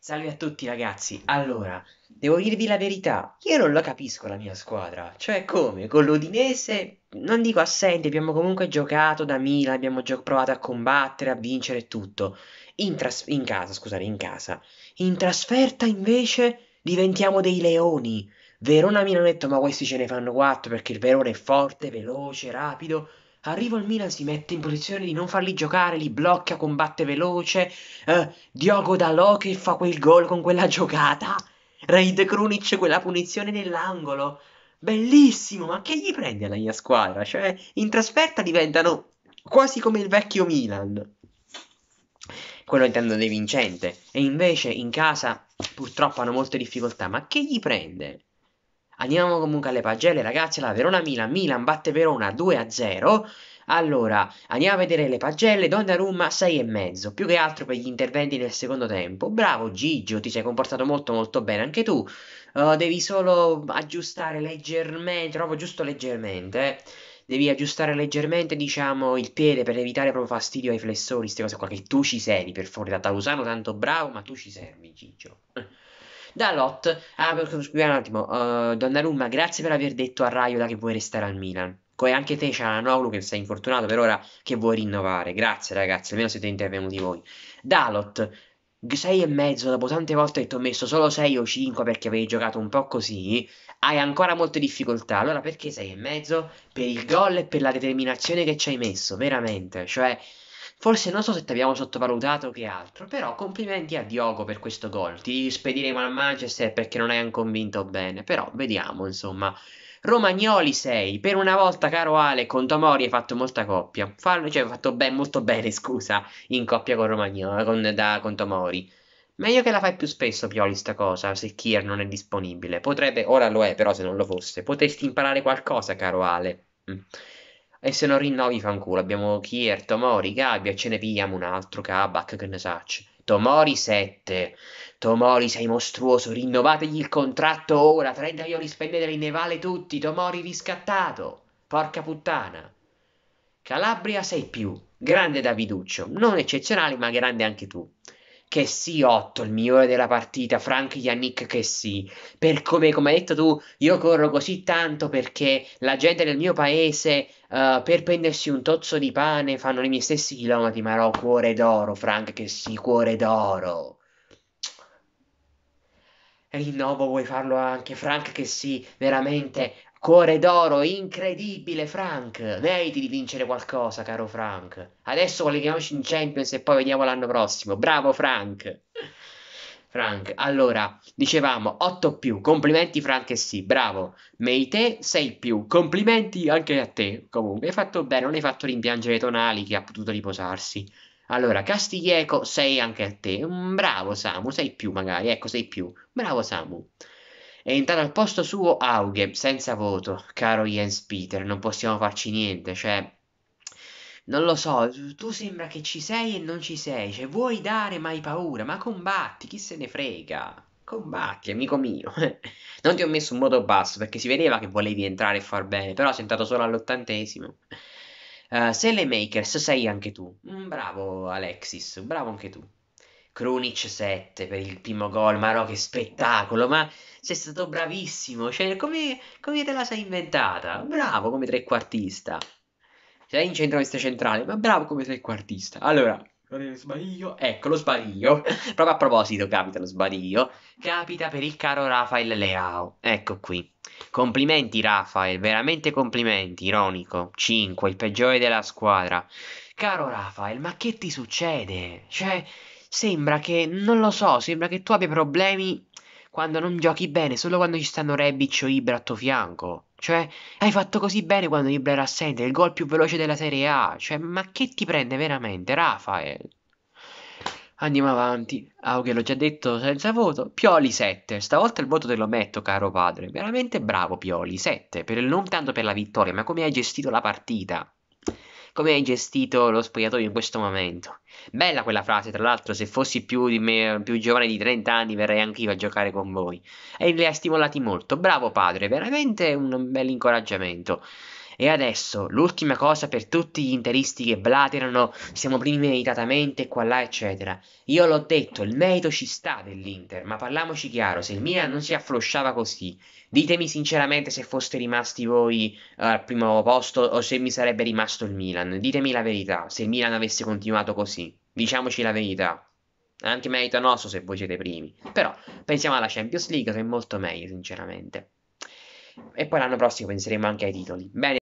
Salve a tutti ragazzi, allora, devo dirvi la verità, io non la capisco la mia squadra, cioè come, con l'Udinese, non dico assente, abbiamo comunque giocato da Milan, abbiamo gio- provato a combattere, a vincere e tutto, in, tras- in casa, scusate, in casa, in trasferta invece diventiamo dei leoni, Verona milanetto ma questi ce ne fanno 4 perché il Verona è forte, veloce, rapido, Arriva il Milan, si mette in posizione di non farli giocare, li blocca, combatte veloce. Eh, Diogo Dalò che fa quel gol con quella giocata. Raid Krunic quella punizione nell'angolo. Bellissimo, ma che gli prende alla mia squadra? Cioè, in trasferta diventano quasi come il vecchio Milan. Quello intendo De Vincente. E invece in casa purtroppo hanno molte difficoltà. Ma che gli prende? Andiamo comunque alle pagelle, ragazzi. La Verona Milan. Milan batte Verona 2-0. Allora, andiamo a vedere le pagelle. Donnarumma 6,5. Più che altro per gli interventi nel secondo tempo. Bravo Gigio, ti sei comportato molto molto bene anche tu. Uh, devi solo aggiustare leggermente, proprio giusto leggermente. Eh. Devi aggiustare leggermente, diciamo, il piede per evitare proprio fastidio ai flessori, queste cose qua. Che tu ci sei, per fuori da Talusano, tanto bravo, ma tu ci servi, Gigio. Dalot, ah, scusa un attimo, uh, Donnarumma, grazie per aver detto a Raiola che vuoi restare al Milan. Come anche te, c'è Cialanoglu, che sei infortunato per ora, che vuoi rinnovare. Grazie ragazzi, almeno siete intervenuti voi. Dalot, 6 e mezzo, dopo tante volte che ti ho messo solo 6 o 5 perché avevi giocato un po' così, hai ancora molte difficoltà. Allora perché 6 e mezzo? Per il gol e per la determinazione che ci hai messo, veramente. Cioè, Forse non so se ti abbiamo sottovalutato o che altro, però complimenti a Diogo per questo gol. Ti spediremo a Manchester perché non hai ancora convinto bene, però vediamo insomma. Romagnoli 6, per una volta caro Ale, con Tomori hai fatto molta coppia, Farlo, cioè hai fatto ben, molto bene scusa, in coppia con, Romagnoli, con, da, con Tomori. Meglio che la fai più spesso, Pioli, sta cosa, se Kier non è disponibile. Potrebbe, ora lo è, però se non lo fosse, potresti imparare qualcosa, caro Ale. Mm. E se non rinnovi fanculo, abbiamo Kier, Tomori, Gabbia, ce ne pigliamo un altro, Kabak, che ne sacci. Tomori 7. Tomori sei mostruoso, rinnovategli il contratto ora, 30 milioni spendeteli, ne vale tutti, Tomori riscattato. Porca puttana. Calabria sei più. Grande Daviduccio, non eccezionale ma grande anche tu che sì 8, il migliore della partita, Frank Yannick che sì. Per come, come hai detto tu, io corro così tanto perché la gente del mio paese uh, per prendersi un tozzo di pane fanno i miei stessi chilometri, ma no, cuore d'oro, Frank che sì, cuore d'oro. Rinnovo, vuoi farlo anche, Frank che sì, veramente Cuore d'oro, incredibile Frank, meriti di vincere qualcosa, caro Frank. Adesso colleghiamoci in Champions e poi vediamo l'anno prossimo. Bravo Frank. Frank, allora, dicevamo 8 più, complimenti Frank e sì, bravo. Meite 6 più, complimenti anche a te. Comunque, hai fatto bene, non hai fatto rimpiangere Tonali che ha potuto riposarsi. Allora, Castiglieco 6 anche a te. Mm, bravo Samu, 6 più magari, ecco 6 più. Bravo Samu. È entrato al posto suo Auge, senza voto, caro Jens Peter, non possiamo farci niente, cioè... Non lo so, tu sembra che ci sei e non ci sei, cioè vuoi dare mai paura, ma combatti, chi se ne frega? Combatti, amico mio. non ti ho messo un modo basso perché si vedeva che volevi entrare e far bene, però sei entrato solo all'ottantesimo. Uh, eh, Sele Makers sei anche tu. Mm, bravo Alexis, bravo anche tu. Krunic 7 per il primo gol, ma no che spettacolo, ma sei stato bravissimo, cioè come, come te la sei inventata? Bravo come trequartista. Sei in centro-est centrale, ma bravo come trequartista. Allora, sbadiglio, ecco lo sbadiglio, proprio a proposito capita lo sbadiglio, capita per il caro Rafael Leao, ecco qui. Complimenti Rafael, veramente complimenti, ironico, 5, il peggiore della squadra. Caro Rafael, ma che ti succede? Cioè, Sembra che, non lo so, sembra che tu abbia problemi quando non giochi bene, solo quando ci stanno Rebic o Ibra a tuo fianco. Cioè, hai fatto così bene quando Ibra era assente, il gol più veloce della Serie A. Cioè, ma che ti prende veramente, Rafael? Andiamo avanti. Ah, ok, l'ho già detto senza voto. Pioli 7. Stavolta il voto te lo metto, caro padre. Veramente bravo Pioli 7, per, non tanto per la vittoria, ma come hai gestito la partita come hai gestito lo spogliatoio in questo momento? Bella quella frase, tra l'altro, se fossi più, me, più giovane di 30 anni verrei anch'io a giocare con voi. E li ha stimolati molto. Bravo padre, veramente un bel incoraggiamento. E adesso, l'ultima cosa per tutti gli interisti che blaterano, siamo primi meritatamente, qua là, eccetera. Io l'ho detto, il merito ci sta dell'Inter, ma parliamoci chiaro, se il Milan non si afflosciava così, ditemi sinceramente se foste rimasti voi al primo posto o se mi sarebbe rimasto il Milan. Ditemi la verità, se il Milan avesse continuato così. Diciamoci la verità anche merito nostro se voi siete primi. Però pensiamo alla Champions League che è molto meglio, sinceramente. E poi l'anno prossimo penseremo anche ai titoli. Bene.